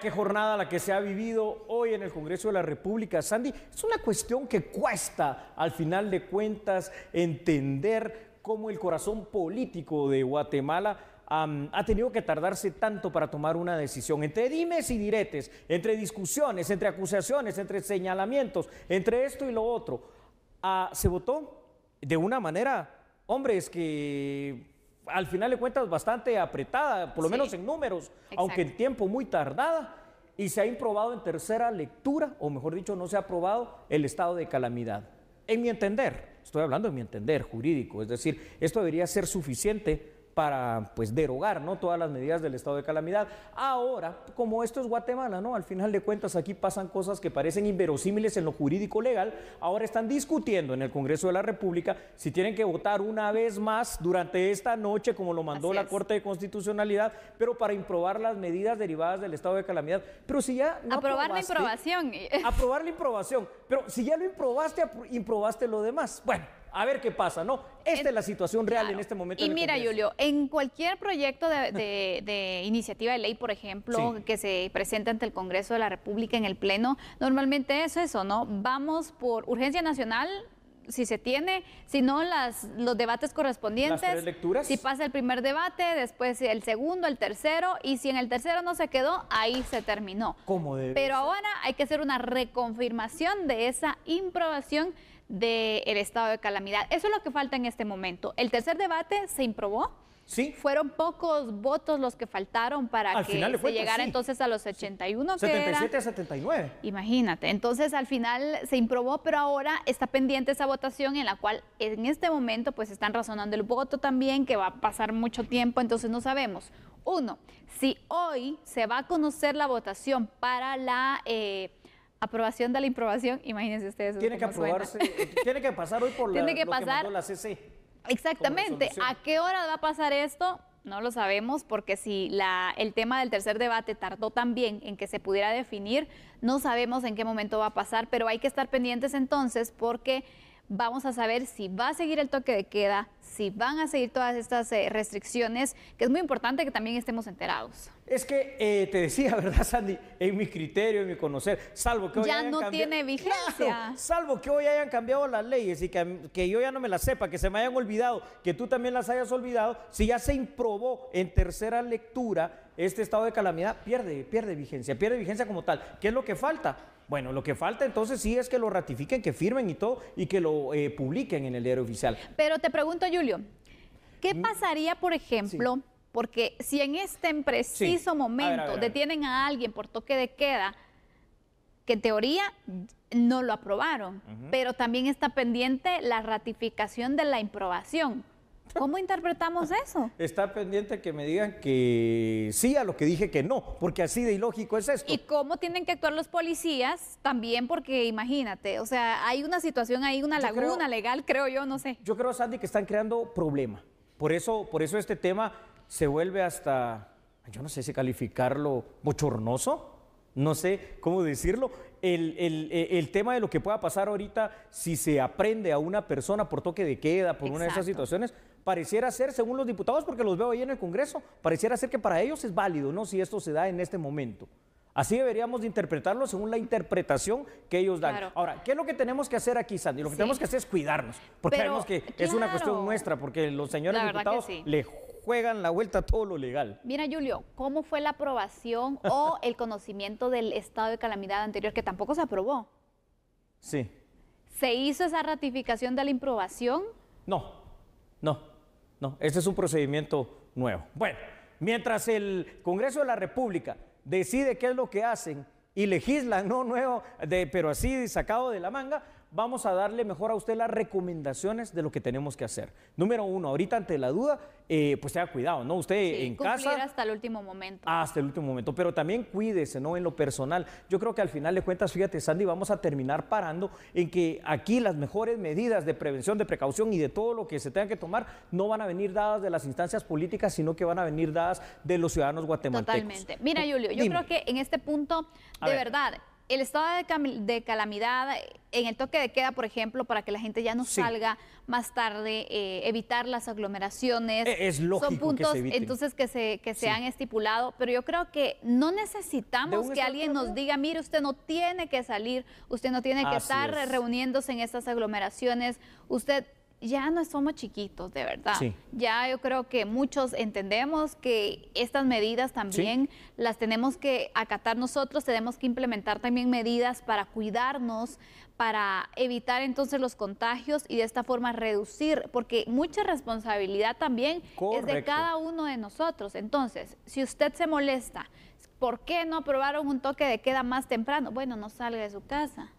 qué jornada la que se ha vivido hoy en el Congreso de la República, Sandy. Es una cuestión que cuesta, al final de cuentas, entender cómo el corazón político de Guatemala ha tenido que tardarse tanto para tomar una decisión. Entre dimes y diretes, entre discusiones, entre acusaciones, entre señalamientos, entre esto y lo otro, ah, se votó de una manera, hombre, es que al final de cuentas bastante apretada, por lo menos en números, aunque en tiempo muy tardada, y se ha improbado en tercera lectura, o mejor dicho, no se ha aprobado el estado de calamidad. En mi entender, estoy hablando de mi entender jurídico, es decir, esto debería ser suficiente para pues derogar ¿no? todas las medidas del estado de calamidad. Ahora, como esto es Guatemala, ¿no? Al final de cuentas aquí pasan cosas que parecen inverosímiles en lo jurídico legal, ahora están discutiendo en el Congreso de la República si tienen que votar una vez más durante esta noche como lo mandó la Corte de Constitucionalidad, pero para improbar las medidas derivadas del estado de calamidad. Pero si ya no aprobar la improbación. Aprobar la improbación pero si ya lo improbaste, improbaste lo demás. Bueno, a ver qué pasa, ¿no? Esta es la situación real en este momento. Y mira, Julio, en cualquier proyecto de, iniciativa de ley, por ejemplo, que se presenta ante el Congreso de la República en el Pleno, normalmente es eso, ¿no? Vamos por urgencia nacional, si se tiene, si no, las, los debates correspondientes. ¿Las lecturas? Si pasa el primer debate, después el segundo, el tercero, y si en el tercero no se quedó, ahí se terminó. ¿Cómo debe Pero ahora hay que hacer una reconfirmación de esa improbación del estado de calamidad. Eso es lo que falta en este momento. El tercer debate se improbó fueron pocos votos los que faltaron para que se llegara entonces a los 81. 77 a 79. Imagínate. Entonces al final se improbó, pero ahora está pendiente esa votación en la cual en este momento pues están razonando el voto también, que va a pasar mucho tiempo, entonces no sabemos. Uno, si hoy se va a conocer la votación para la... Eh, aprobación de la improbación, imagínense ustedes. Tiene que aprobarse, tiene que pasar hoy por tiene la CC. Exactamente. ¿A qué hora va a pasar esto? No lo sabemos porque si la, el tema del tercer debate tardó también en que se pudiera definir, no sabemos en qué momento va a pasar, pero hay que estar pendientes entonces porque vamos a saber si va a seguir el toque de queda, si van a seguir todas estas eh, restricciones, que es muy importante que también estemos enterados. Es que eh, te decía, ¿verdad, Sandy? En mi criterio, en mi conocer, salvo que hoy. Ya no tiene vigencia. salvo que hoy hayan cambiado las leyes y que, que, yo ya no me las sepa, que se me hayan olvidado, que tú también las hayas olvidado, si ya se improbó en tercera lectura este estado de calamidad, pierde, pierde vigencia, pierde vigencia como tal. ¿Qué es lo que falta? Bueno, lo que falta entonces sí es que lo ratifiquen, que firmen y todo, y que lo eh, publiquen en el diario oficial. Pero te pregunto, Julio, ¿qué mm. pasaría, por ejemplo, porque si en este preciso momento detienen a alguien por toque de queda, que en teoría no lo aprobaron, pero también está pendiente la ratificación de la improbación? ¿Cómo interpretamos eso? Está pendiente que me digan que sí a lo que dije que no, porque así de ilógico es esto. ¿Y cómo tienen que actuar los policías? También porque imagínate, o sea, hay una situación ahí, una laguna legal, creo yo, no sé. Yo creo, Sandy, que están creando problema. Por eso, por eso este tema se vuelve hasta, yo no sé si calificarlo bochornoso, no sé cómo decirlo. El, e, tema de lo que pueda pasar ahorita, si se aprende a una persona por toque de queda, por una de esas situaciones, pareciera ser, según los diputados, porque los veo ahí en el Congreso, pareciera ser que para ellos es válido, ¿no? Si esto se da en este momento. Así deberíamos de interpretarlo según la interpretación que ellos dan. Ahora, ¿qué es lo que tenemos que hacer aquí, Sandy? Lo que tenemos que hacer es cuidarnos, porque sabemos que es una cuestión nuestra, porque los señores diputados le juegan la vuelta a todo lo legal. Mira, Julio, ¿cómo fue la aprobación o el conocimiento del estado de calamidad anterior que tampoco se aprobó? Sí. ¿Se hizo esa ratificación de la improbación? No, no. No, este es un procedimiento nuevo. Bueno, mientras el Congreso de la República decide qué es lo que hacen y legisla no nuevo, de, pero así sacado de la manga, vamos a darle mejor a usted las recomendaciones de lo que tenemos que hacer. Número uno, ahorita ante la duda, eh, pues tenga cuidado, ¿no? Usted en casa. hasta el último momento. Hasta el último momento, pero también cuídese, ¿no? En lo personal. Yo creo que al final de cuentas, fíjate, Sandy, vamos a terminar parando en que aquí las mejores medidas de prevención, de precaución y de todo lo que se tenga que tomar no van a venir dadas de las instancias políticas, sino que van a venir dadas de los ciudadanos guatemaltecos. Totalmente. Mira, Julio, yo creo que en este punto, de verdad, el estado de, calamidad en el toque de queda, por ejemplo, para que la gente ya no salga más tarde, eh, evitar las aglomeraciones. E-, Son puntos que se entonces que se, que se han estipulado, pero yo creo que no necesitamos que alguien nos diga, mire, usted no tiene que salir, usted no tiene que estar reuniéndose en estas aglomeraciones, usted ya no somos chiquitos, de verdad. Ya yo creo que muchos entendemos que estas medidas también las tenemos que acatar nosotros, tenemos que implementar también medidas para cuidarnos, para evitar entonces los contagios y de esta forma reducir, porque mucha responsabilidad también es de cada uno de nosotros. Entonces, si usted se molesta, ¿por qué no aprobaron un toque de queda más temprano? Bueno, no salga de su casa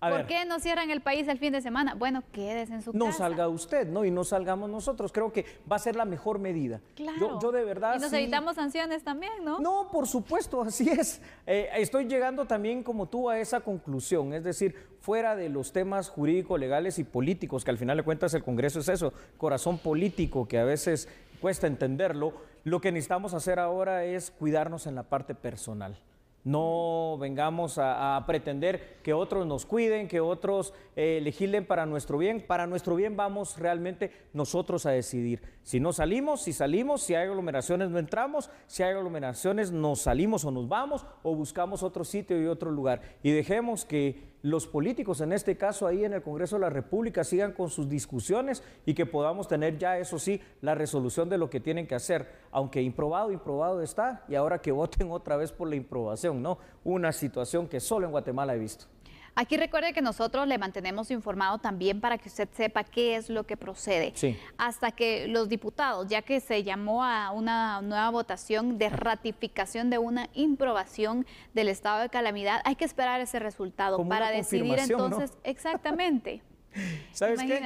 ¿Por qué no cierran el país el fin de semana? Bueno, quédese en su casa. No salga usted, ¿no? Y no salgamos nosotros. Creo que va a ser la mejor medida. Claro. Yo, de verdad. Y nos evitamos sanciones también, ¿no? No, por supuesto, así es. Eh, estoy llegando también, como tú, a esa conclusión. Es decir, fuera de los temas jurídicos, legales y políticos, que al final de cuentas el Congreso es eso, corazón político, que a veces cuesta entenderlo. Lo que necesitamos hacer ahora es cuidarnos en la parte personal. No vengamos a, pretender que otros nos cuiden, que otros eh, para nuestro bien. Para nuestro bien vamos realmente nosotros a decidir. Si no salimos, si salimos, si hay aglomeraciones no entramos, si hay aglomeraciones nos salimos o nos vamos o buscamos otro sitio y otro lugar. Y dejemos que los políticos, en este caso ahí en el Congreso de la República, sigan con sus discusiones y que podamos tener ya, eso sí, la resolución de lo que tienen que hacer, aunque improbado, improbado está, y ahora que voten otra vez por la improbación, ¿no? Una situación que solo en Guatemala he visto. Aquí recuerde que nosotros le mantenemos informado también para que usted sepa qué es lo que procede. Hasta que los diputados, ya que se llamó a una nueva votación de ah. ratificación de una improbación del estado de calamidad, hay que esperar ese resultado para decidir entonces exactamente. ¿Sabes qué?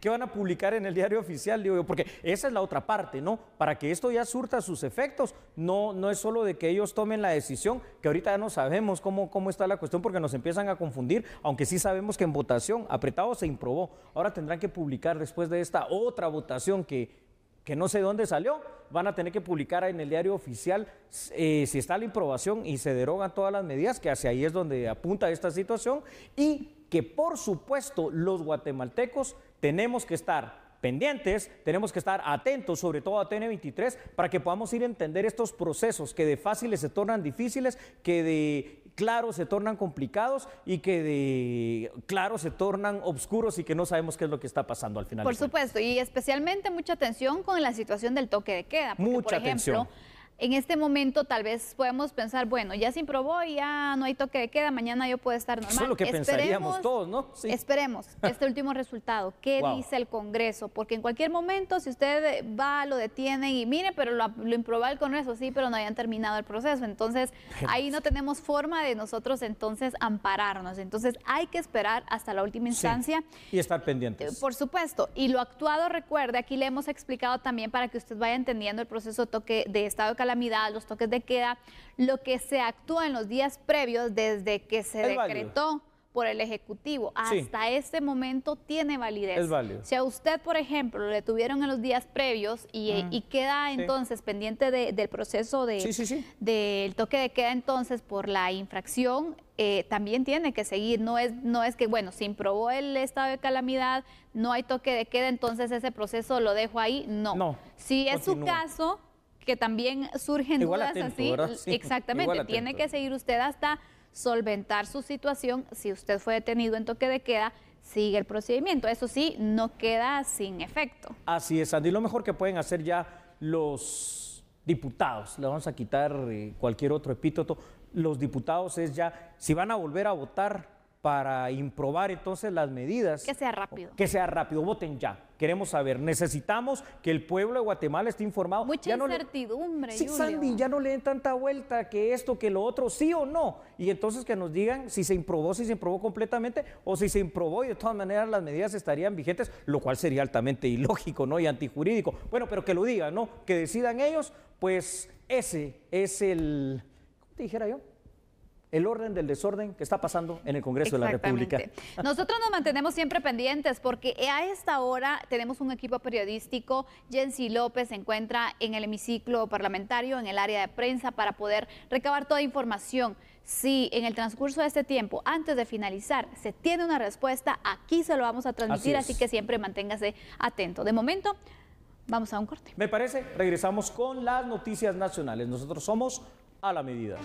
¿Qué van a publicar en el diario oficial? Digo porque esa es la otra parte, ¿no? Para que esto ya surta sus efectos, no, no es solo de que ellos tomen la decisión, que ahorita ya no sabemos cómo, cómo está la cuestión porque nos empiezan a confundir, aunque sí sabemos que en votación apretado se improbó. Ahora tendrán que publicar después de esta otra votación que, que no sé dónde salió, van a tener que publicar en el diario oficial eh, si está la improbación y se derogan todas las medidas, que hacia ahí es donde apunta esta situación, y que por supuesto los guatemaltecos tenemos que estar pendientes, tenemos que estar atentos, sobre todo a TN23, para que podamos ir a entender estos procesos que de fáciles se tornan difíciles, que de claro, se tornan complicados y que de se tornan oscuros y que no sabemos qué es lo que está pasando al final. Por supuesto, y especialmente mucha atención con la situación del toque de queda. mucha por ejemplo, atención en este momento tal vez podemos pensar, bueno, ya se improbó y ya no hay toque de queda, mañana yo puedo estar normal. Eso es lo que pensaríamos todos, ¿no? Esperemos este último resultado. ¿Qué dice el Congreso? Porque en cualquier momento, si usted va, lo detienen y mire, pero lo, lo improbó el Congreso, sí, pero no habían terminado el proceso. Entonces, ahí no tenemos forma de nosotros entonces ampararnos. Entonces, hay que esperar hasta la última instancia. Y estar pendientes. Eh, por supuesto. Y lo actuado, recuerde, aquí le hemos explicado también para que usted vaya entendiendo el proceso toque de estado de calamidad, los toques de queda, lo que se actúa en los días previos desde que se decretó por el Ejecutivo hasta este momento tiene validez. Si a usted, por ejemplo, le tuvieron en los días previos y, eh, mm. queda entonces pendiente del proceso de, del toque de queda entonces por la infracción, eh, también tiene que seguir. No es, no es que, bueno, se improbó el estado de calamidad, no hay toque de queda, entonces ese proceso lo dejo ahí. No. si es su caso, que también surgen dudas así. Exactamente, tiene que seguir usted hasta solventar su situación. Si usted fue detenido en toque de queda, sigue el procedimiento. Eso sí, no queda sin efecto. Así es, Andy. Lo mejor que pueden hacer ya los diputados, le vamos a quitar eh, cualquier otro epíteto, los diputados es ya, si van a volver a votar, para improbar entonces las medidas. Que sea rápido. Que sea rápido, voten ya. Queremos saber, necesitamos que el pueblo de Guatemala esté informado. Mucha incertidumbre. Sí, ya no le den tanta vuelta que esto, que lo otro, sí o no. Y entonces que nos digan si se improbó, si se improbó completamente o si se improbó y de todas maneras las medidas estarían vigentes, lo cual sería altamente ilógico, ¿no? Y antijurídico. Bueno, pero que lo digan, ¿no? Que decidan ellos, pues ese es el, ¿cómo te dijera yo? el orden del desorden que está pasando en el Congreso de la República. Nosotros nos mantenemos siempre pendientes porque a esta hora tenemos un equipo periodístico. Jensi López se encuentra en el hemiciclo parlamentario, en el área de prensa, para poder recabar toda información. Si en el transcurso de este tiempo, antes de finalizar, se tiene una respuesta, aquí se lo vamos a transmitir, así, así que siempre manténgase atento. De momento, Vamos a un corte. Me parece, regresamos con las noticias nacionales. Nosotros somos a la medida.